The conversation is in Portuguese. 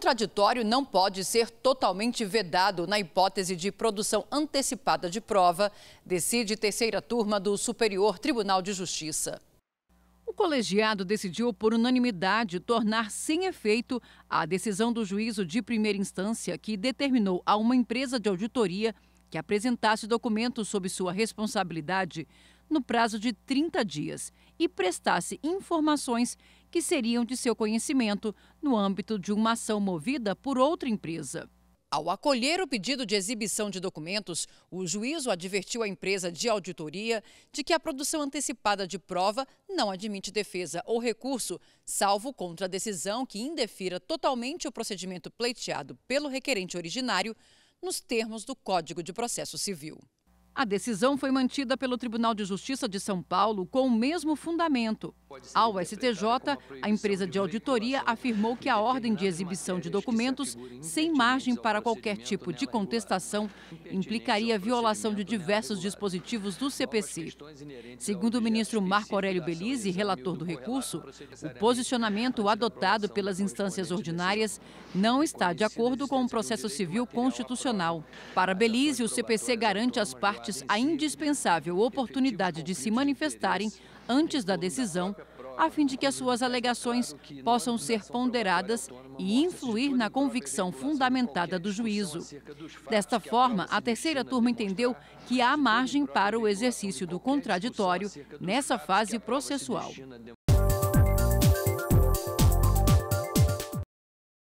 contraditório não pode ser totalmente vedado na hipótese de produção antecipada de prova, decide terceira turma do Superior Tribunal de Justiça. O colegiado decidiu por unanimidade tornar sem efeito a decisão do juízo de primeira instância que determinou a uma empresa de auditoria que apresentasse documentos sob sua responsabilidade no prazo de 30 dias e prestasse informações que seriam de seu conhecimento no âmbito de uma ação movida por outra empresa. Ao acolher o pedido de exibição de documentos, o juízo advertiu a empresa de auditoria de que a produção antecipada de prova não admite defesa ou recurso, salvo contra a decisão que indefira totalmente o procedimento pleiteado pelo requerente originário nos termos do Código de Processo Civil. A decisão foi mantida pelo Tribunal de Justiça de São Paulo com o mesmo fundamento. Ao STJ, a empresa de auditoria afirmou que a ordem de exibição de documentos, sem margem para qualquer tipo de contestação, implicaria violação de diversos dispositivos do CPC. Segundo o ministro Marco Aurélio Belize, relator do recurso, o posicionamento adotado pelas instâncias ordinárias não está de acordo com o processo civil constitucional. Para Belize, o CPC garante às partes a indispensável oportunidade de se manifestarem antes da decisão a fim de que as suas alegações possam ser ponderadas e influir na convicção fundamentada do juízo. Desta forma, a terceira turma entendeu que há margem para o exercício do contraditório nessa fase processual.